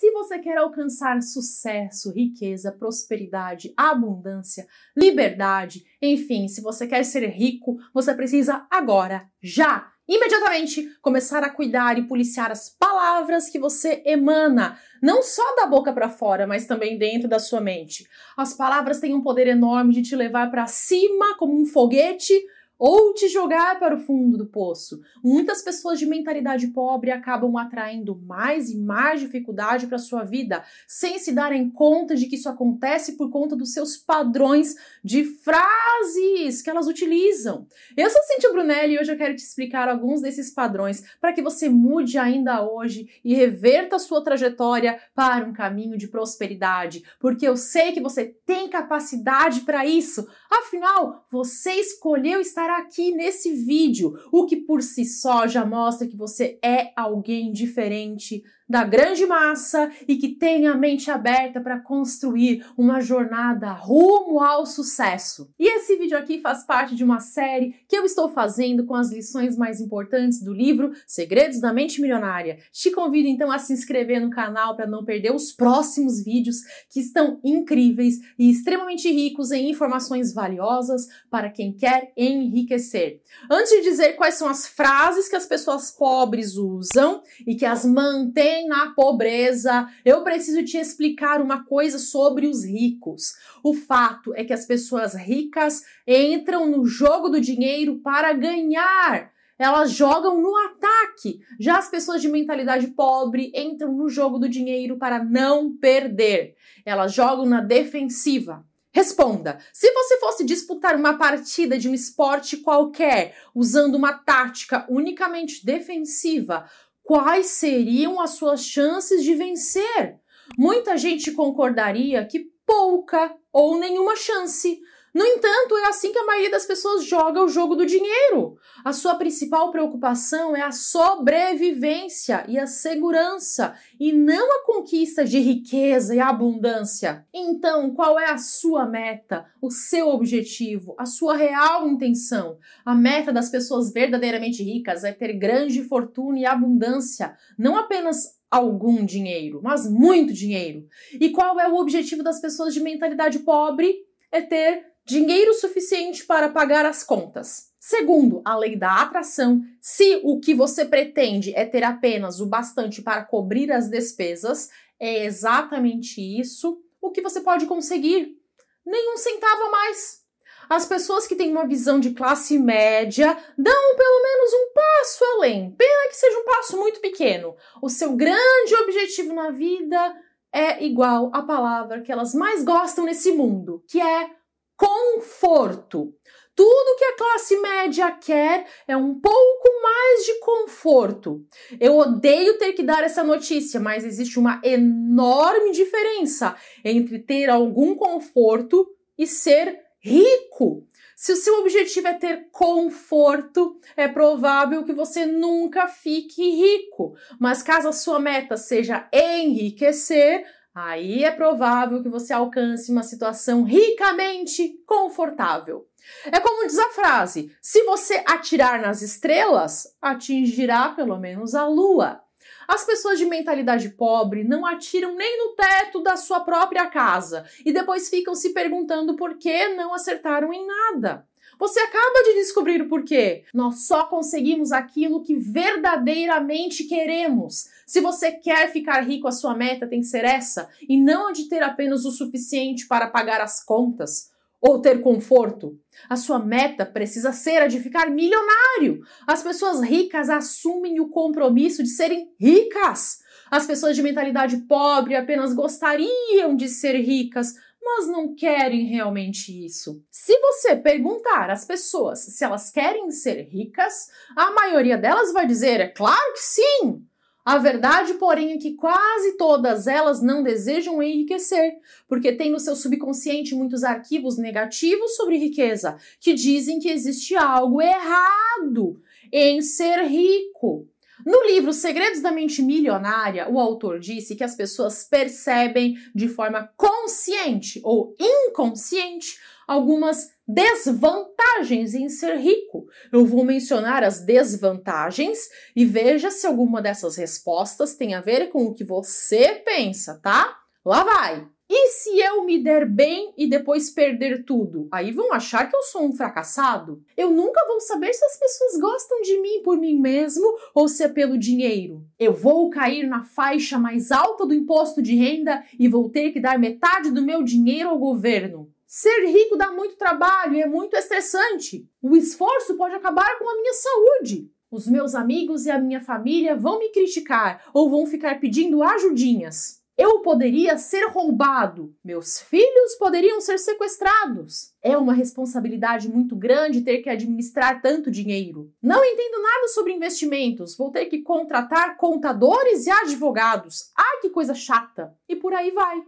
Se você quer alcançar sucesso, riqueza, prosperidade, abundância, liberdade, enfim, se você quer ser rico, você precisa agora, já, imediatamente, começar a cuidar e policiar as palavras que você emana, não só da boca para fora, mas também dentro da sua mente. As palavras têm um poder enorme de te levar para cima como um foguete ou te jogar para o fundo do poço. Muitas pessoas de mentalidade pobre acabam atraindo mais e mais dificuldade para sua vida, sem se darem conta de que isso acontece por conta dos seus padrões de frases que elas utilizam. Eu sou Cintia Brunelli e hoje eu quero te explicar alguns desses padrões para que você mude ainda hoje e reverta a sua trajetória para um caminho de prosperidade, porque eu sei que você tem capacidade para isso. Afinal, você escolheu estar mostrar aqui nesse vídeo, o que por si só já mostra que você é alguém diferente da grande massa e que tem a mente aberta para construir uma jornada rumo ao sucesso. E esse vídeo aqui faz parte de uma série que eu estou fazendo com as lições mais importantes do livro Segredos da Mente Milionária. Te convido então a se inscrever no canal para não perder os próximos vídeos que estão incríveis e extremamente ricos em informações valiosas para quem quer enriquecer enriquecer. Antes de dizer quais são as frases que as pessoas pobres usam e que as mantêm na pobreza, eu preciso te explicar uma coisa sobre os ricos. O fato é que as pessoas ricas entram no jogo do dinheiro para ganhar elas jogam no ataque. Já as pessoas de mentalidade pobre entram no jogo do dinheiro para não perder. Elas jogam na defensiva. Responda: se você fosse disputar uma partida de um esporte qualquer usando uma tática unicamente defensiva, quais seriam as suas chances de vencer? Muita gente concordaria que pouca ou nenhuma chance, no entanto, é assim que a maioria das pessoas joga o jogo do dinheiro. A sua principal preocupação é a sobrevivência e a segurança, e não a conquista de riqueza e abundância. Então, qual é a sua meta, o seu objetivo, a sua real intenção? A meta das pessoas verdadeiramente ricas é ter grande fortuna e abundância, não apenas algum dinheiro, mas muito dinheiro. E qual é o objetivo das pessoas de mentalidade pobre? É ter dinheiro suficiente para pagar as contas. Segundo, a lei da atração, se o que você pretende é ter apenas o bastante para cobrir as despesas, é exatamente isso o que você pode conseguir. Nenhum centavo a mais. As pessoas que têm uma visão de classe média dão pelo menos um passo além. Pena que seja um passo muito pequeno. O seu grande objetivo na vida é igual à palavra que elas mais gostam nesse mundo, que é conforto. Tudo que a classe média quer é um pouco mais de conforto. Eu odeio ter que dar essa notícia, mas existe uma enorme diferença entre ter algum conforto e ser rico. Se o seu objetivo é ter conforto, é provável que você nunca fique rico. Mas caso a sua meta seja enriquecer, Aí é provável que você alcance uma situação ricamente confortável. É como diz a frase: se você atirar nas estrelas, atingirá pelo menos a lua. As pessoas de mentalidade pobre não atiram nem no teto da sua própria casa e depois ficam se perguntando por que não acertaram em nada. Você acaba de descobrir o porquê. Nós só conseguimos aquilo que verdadeiramente queremos. Se você quer ficar rico, a sua meta tem que ser essa e não de ter apenas o suficiente para pagar as contas ou ter conforto. A sua meta precisa ser a de ficar milionário. As pessoas ricas assumem o compromisso de serem ricas. As pessoas de mentalidade pobre apenas gostariam de ser ricas, mas não querem realmente isso. Se você perguntar às pessoas se elas querem ser ricas, a maioria delas vai dizer: é claro que sim! A verdade, porém, é que quase todas elas não desejam enriquecer, porque tem no seu subconsciente muitos arquivos negativos sobre riqueza que dizem que existe algo errado em ser rico. No livro Segredos da Mente Milionária, o autor disse que as pessoas percebem de forma consciente ou inconsciente algumas desvantagens em ser rico. Eu vou mencionar as desvantagens e veja se alguma dessas respostas tem a ver com o que você pensa, tá? Lá vai! E se eu me der bem e depois perder tudo? Aí vão achar que eu sou um fracassado? Eu nunca vou saber se as pessoas gostam de mim por mim mesmo ou se é pelo dinheiro. Eu vou cair na faixa mais alta do imposto de renda e vou ter que dar metade do meu dinheiro ao governo. Ser rico dá muito trabalho e é muito estressante. O esforço pode acabar com a minha saúde. Os meus amigos e a minha família vão me criticar ou vão ficar pedindo ajudinhas. Eu poderia ser roubado, meus filhos poderiam ser sequestrados. É uma responsabilidade muito grande ter que administrar tanto dinheiro. Não entendo nada sobre investimentos, vou ter que contratar contadores e advogados. Ai, que coisa chata! E por aí vai.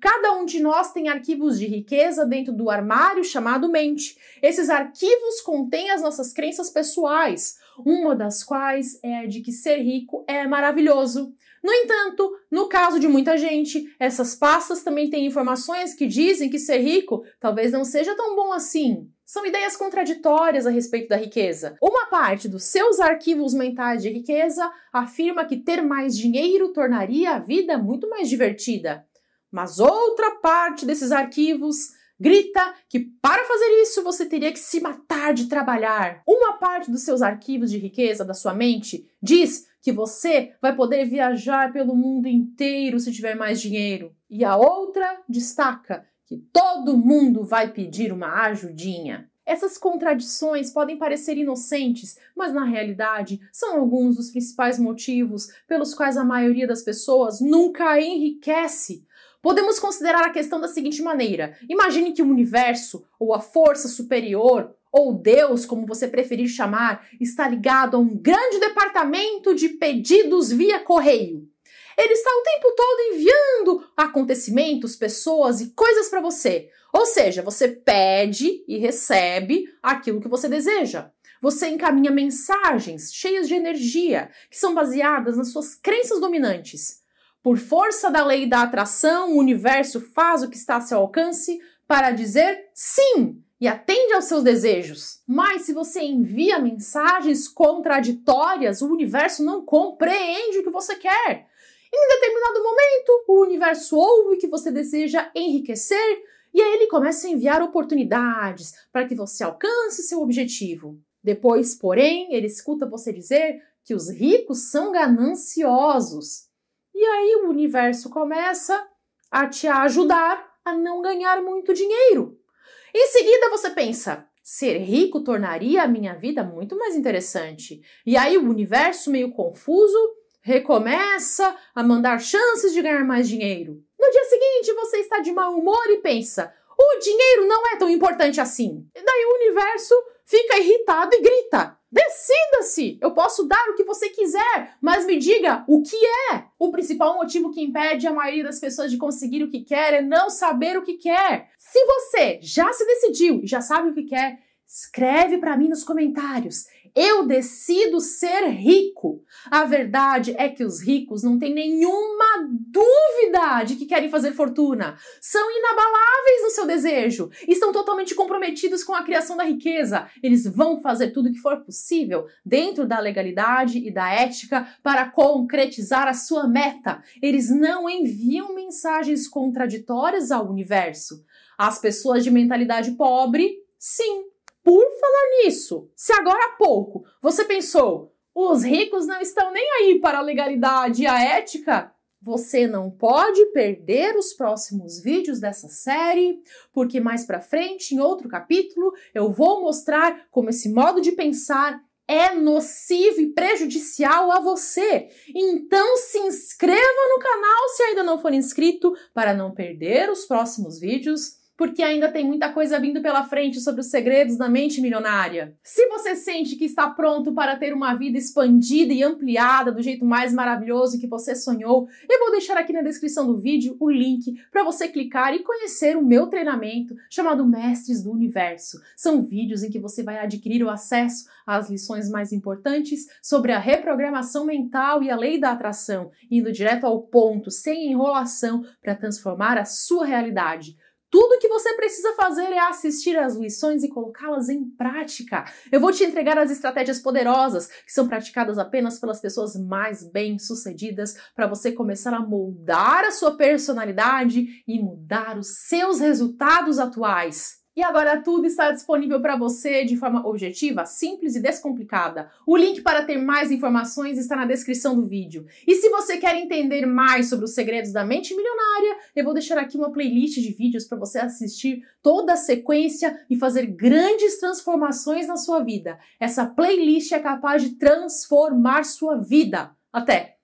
Cada um de nós tem arquivos de riqueza dentro do armário chamado mente. Esses arquivos contêm as nossas crenças pessoais, uma das quais é a de que ser rico é maravilhoso. No entanto, no caso de muita gente, essas pastas também têm informações que dizem que ser rico talvez não seja tão bom assim. São ideias contraditórias a respeito da riqueza. Uma parte dos seus arquivos mentais de riqueza afirma que ter mais dinheiro tornaria a vida muito mais divertida. Mas outra parte desses arquivos grita que para fazer isso você teria que se matar de trabalhar. Uma parte dos seus arquivos de riqueza da sua mente diz que você vai poder viajar pelo mundo inteiro se tiver mais dinheiro. E a outra destaca que todo mundo vai pedir uma ajudinha. Essas contradições podem parecer inocentes, mas na realidade são alguns dos principais motivos pelos quais a maioria das pessoas nunca enriquece Podemos considerar a questão da seguinte maneira: imagine que o universo, ou a força superior, ou Deus, como você preferir chamar, está ligado a um grande departamento de pedidos via correio. Ele está o tempo todo enviando acontecimentos, pessoas e coisas para você. Ou seja, você pede e recebe aquilo que você deseja. Você encaminha mensagens cheias de energia, que são baseadas nas suas crenças dominantes. Por força da lei da atração, o universo faz o que está a seu alcance para dizer sim e atende aos seus desejos. Mas se você envia mensagens contraditórias, o universo não compreende o que você quer. Em determinado momento, o universo ouve que você deseja enriquecer e aí ele começa a enviar oportunidades para que você alcance seu objetivo. Depois, porém, ele escuta você dizer que os ricos são gananciosos e aí o universo começa a te ajudar a não ganhar muito dinheiro. Em seguida você pensa, ser rico tornaria a minha vida muito mais interessante. E aí o universo meio confuso recomeça a mandar chances de ganhar mais dinheiro. No dia seguinte você está de mau humor e pensa, o dinheiro não é tão importante assim. E daí o universo fica irritado e grita, Decida-se! Eu posso dar o que você quiser, mas me diga o que é! O principal motivo que impede a maioria das pessoas de conseguir o que quer é não saber o que quer. Se você já se decidiu e já sabe o que quer, Escreve para mim nos comentários. Eu decido ser rico. A verdade é que os ricos não têm nenhuma dúvida que querem fazer fortuna. São inabaláveis no seu desejo, estão totalmente comprometidos com a criação da riqueza. Eles vão fazer tudo o que for possível dentro da legalidade e da ética para concretizar a sua meta. Eles não enviam mensagens contraditórias ao universo. As pessoas de mentalidade pobre, sim. Por falar nisso, se agora há pouco você pensou, os ricos não estão nem aí para a legalidade e a ética, você não pode perder os próximos vídeos dessa série, porque mais para frente, em outro capítulo, eu vou mostrar como esse modo de pensar é nocivo e prejudicial a você. Então se inscreva no canal se ainda não for inscrito para não perder os próximos vídeos porque ainda tem muita coisa vindo pela frente sobre os segredos da mente milionária. Se você sente que está pronto para ter uma vida expandida e ampliada do jeito mais maravilhoso que você sonhou, eu vou deixar aqui na descrição do vídeo o link para você clicar e conhecer o meu treinamento chamado Mestres do Universo. São vídeos em que você vai adquirir o acesso às lições mais importantes sobre a reprogramação mental e a lei da atração, indo direto ao ponto, sem enrolação, para transformar a sua realidade. Tudo que você precisa fazer é assistir às lições e colocá-las em prática. Eu vou te entregar as estratégias poderosas que são praticadas apenas pelas pessoas mais bem-sucedidas para você começar a moldar a sua personalidade e mudar os seus resultados atuais. E agora tudo está disponível para você de forma objetiva, simples e descomplicada. O link para ter mais informações está na descrição do vídeo. E se você quer entender mais sobre os segredos da mente milionária, eu vou deixar aqui uma playlist de vídeos para você assistir toda a sequência e fazer grandes transformações na sua vida. Essa playlist é capaz de transformar sua vida. Até!